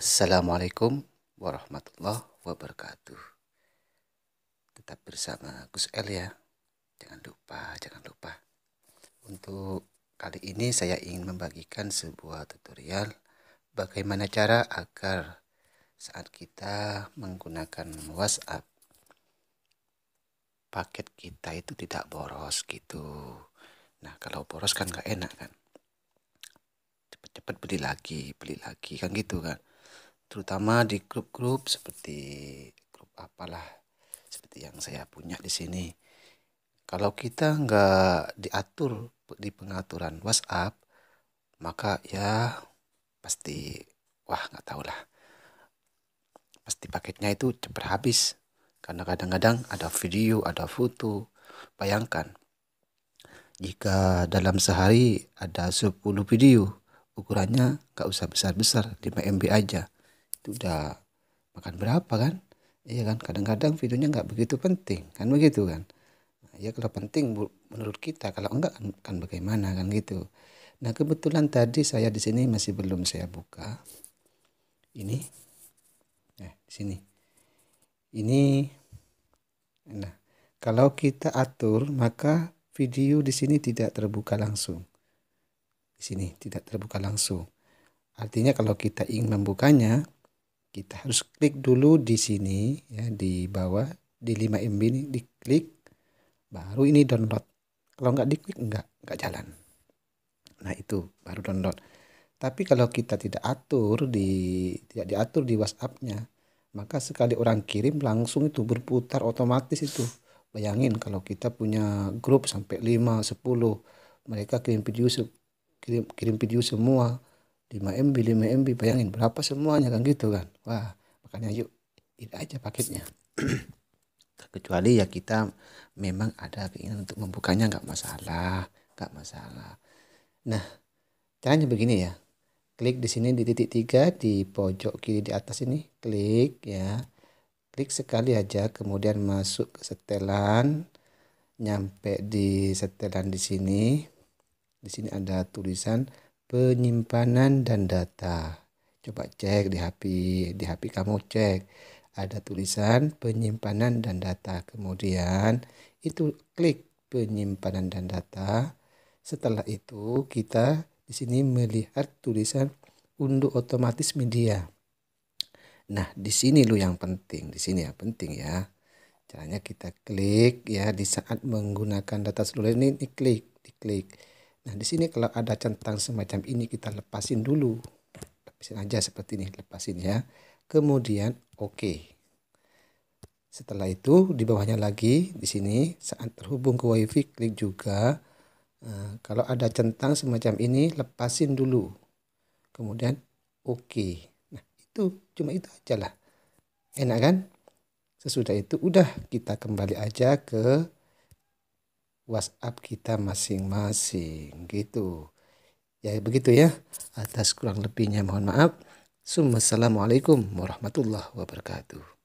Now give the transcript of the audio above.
Assalamualaikum warahmatullahi wabarakatuh. Tetap bersama Gus El ya. Jangan lupa, jangan lupa. Untuk kali ini saya ingin membagikan sebuah tutorial bagaimana cara agar saat kita menggunakan WhatsApp paket kita itu tidak boros gitu. Nah, kalau boros kan gak enak kan. Cepat-cepat beli lagi, beli lagi kan gitu kan terutama di grup-grup seperti grup apalah seperti yang saya punya di sini kalau kita nggak diatur di pengaturan WhatsApp maka ya pasti wah nggak tahu lah pasti paketnya itu cepat habis karena kadang-kadang ada video ada foto bayangkan jika dalam sehari ada 10 video ukurannya nggak usah besar-besar 5 MB aja itu udah makan berapa kan iya kan kadang-kadang videonya nggak begitu penting kan begitu kan nah, ya kalau penting menurut kita kalau enggak kan, kan bagaimana kan gitu nah kebetulan tadi saya di sini masih belum saya buka ini nah di sini ini nah kalau kita atur maka video di sini tidak terbuka langsung di sini tidak terbuka langsung artinya kalau kita ingin membukanya kita harus klik dulu di sini ya di bawah di 5 MB ini diklik baru ini download kalau nggak diklik nggak nggak jalan nah itu baru download tapi kalau kita tidak atur di tidak diatur di whatsappnya maka sekali orang kirim langsung itu berputar otomatis itu bayangin kalau kita punya grup sampai 5 10 mereka kirim video kirim kirim video semua 5 MB 5 MB bayangin berapa semuanya kan gitu kan wah makanya yuk ini aja paketnya kecuali ya kita memang ada keinginan untuk membukanya nggak masalah nggak masalah nah caranya begini ya klik di sini di titik tiga di pojok kiri di atas ini klik ya klik sekali aja kemudian masuk ke setelan nyampe di setelan di sini di sini ada tulisan penyimpanan dan data. Coba cek di HP, di HP kamu cek ada tulisan penyimpanan dan data. Kemudian itu klik penyimpanan dan data. Setelah itu kita di sini melihat tulisan unduh otomatis media. Nah, di sini lu yang penting, di sini ya penting ya. Caranya kita klik ya di saat menggunakan data seluler ini, ini klik, diklik. Nah, di sini kalau ada centang semacam ini kita lepasin dulu. Lepasin aja seperti ini, lepasin ya. Kemudian oke. Okay. Setelah itu di bawahnya lagi di sini saat terhubung ke WiFi klik juga. Nah, kalau ada centang semacam ini lepasin dulu. Kemudian oke. Okay. Nah, itu cuma itu aja lah. Enak kan? Sesudah itu udah kita kembali aja ke WhatsApp kita masing-masing gitu. Ya begitu ya. Atas kurang lebihnya mohon maaf. Assalamualaikum warahmatullahi wabarakatuh.